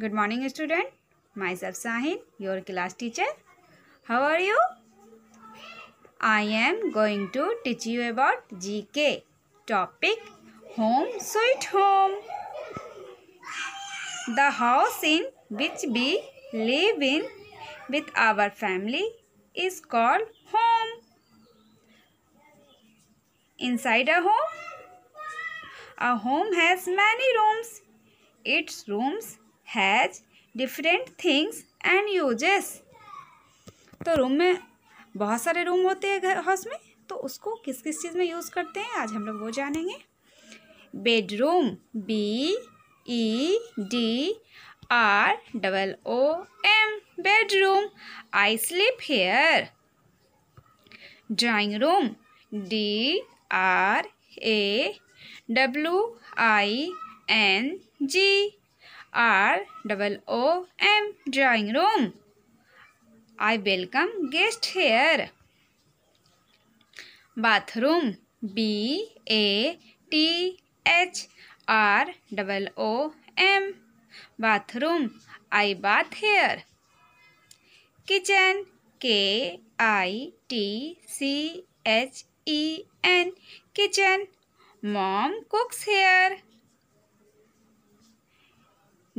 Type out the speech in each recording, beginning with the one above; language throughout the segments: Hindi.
Good morning student. Myself Sahin, your class teacher. How are you? I am going to teach you about GK topic home sweet home. The house in which we live in with our family is called home. Inside a home, a home has many rooms. Its rooms has different things and uses तो रूम में बहुत सारे रूम होते हैं घर हाउस में तो उसको किस किस चीज़ में यूज़ करते हैं आज हम लोग वो जानेंगे bedroom B E D R double O M bedroom I sleep here drawing room D R A W I N G R double O M drawing room I welcome guest here bathroom B A T H R double O M bathroom I bath here kitchen K I T C H E N kitchen mom cooks here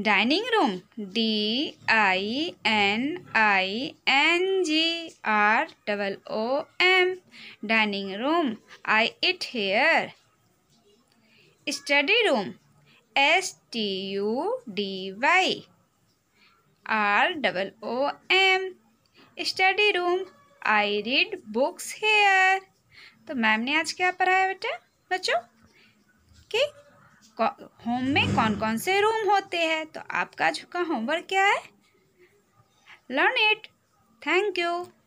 dining room D I N I N G R double O M dining room I eat here study room S T U D Y R double O M study room I read books here तो मैम ने आज क्या पढ़ाया बेटा बच्चों की होम में कौन कौन से रूम होते हैं तो आपका का होमवर्क क्या है लर्न इट थैंक यू